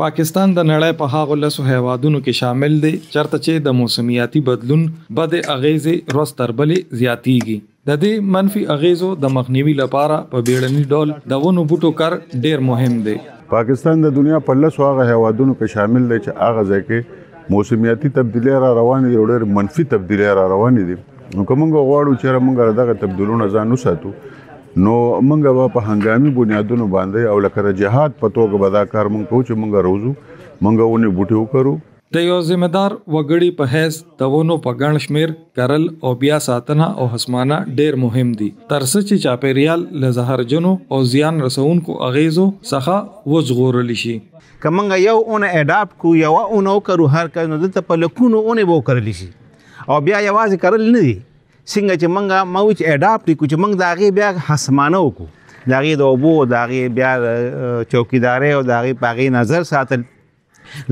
پاکستان د نړۍ په هغه لسو هیوادونو کې شامل دی چرته چې د موسمیاتي بدلون بد اغیزې روز تربلې زیاتیږي د دې منفي اغیزو د مخنیوي لپاره په بیړني ډول د ونو بوټو کار ډیر مهم دی پاکستان د دنیا په لسو هغه هیوادونو کې شامل دی چې هغه ځکه موسمیاتي تبدیلی را روان دي ډېر منفي تبدیلی را روان دي نو کومه غواړو چې موږ دغه تبدلون ځان وساتو نو موږ به په هنګامي بنیادونو باندې او لکه جهاد په توګه به دا کار موږ کوو چې موږ روزو موږ ونی بوټي وکړو د یو ذمہدار وګړي په هیڅ دونو په ګڼ شمیر کرل او بیا ساتنه او حسمانه ډیر مهم دي ترڅو چې چاپیریال له زهرجنو او زیان رسونکو اغیزو څخه وژغورل شي کمنګ یو اون اډاپټ کو یو اون او کرو هر کله نو د په لکونو اون به وکړل شي او بیا یوازې کرل نه دي څنګه چې مونږه مو چې اډاپټ کو چې مونږ داغه بیا حسمانه وکړو داغه د اوبو داغه بیا چوکیدارې او داغه پاغي نظر ساتل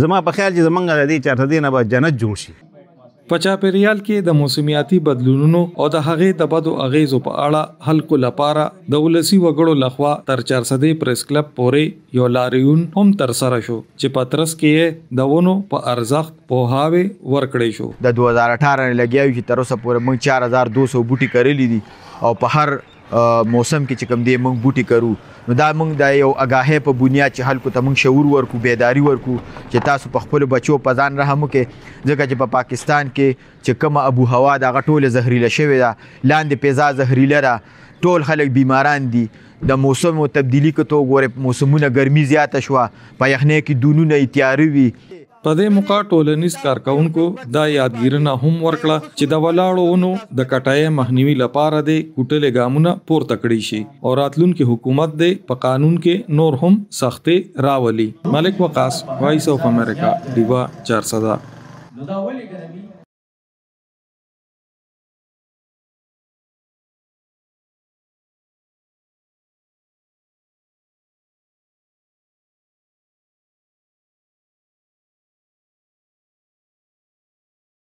زما په خیال چې زمونږ د دې چارته دینه به جنت جوړ شي په چاپیریال کې د موسمیاتي بدلونونو او د هغې د بدو اغیزو په اړه حلقو لپاره د ولسی وګړو لخوا تر 400 پریس کلب پورې یو لاریون هم تر سره شو چې پترس کې د ونو په ارزښت په هاوي ورکړې شو د 2018 لګیاوي چې تر اوسه پورې موږ 4200 بوټي کړلې دي او په هر موسم کې چې کوم دی موږ بوټي کرو نو دا موږ د یو اگاهه په بنیاد چې خلکو ته موږ شعور ورکو بیداری ورکو چې تاسو په خپل بچو په ځان رحم وکړئ ځکه چې په پاکستان کې چې کومه ابو هوا دا غټوله زهريله شوې ده لاندې پیزا زهريله ده ټول خلک بیماران دي د موسم او تبدیلی کته ګوره موسمونه ګرمي زیاته شوه په یخنۍ کې دونونه تیاروي په دې موقع ټولنیز کارکونکو دا یادګیرنه هم ورکړه چې د ولاړوونو د کټای مخنیوي لپاره د کوټلې ګامونه پورته کړی شي او راتلونکي حکومت دې په قانون کې نور هم سختې راولي ملک وقاص وایس اف امریکا دیوا 400 دا ولې ګرمي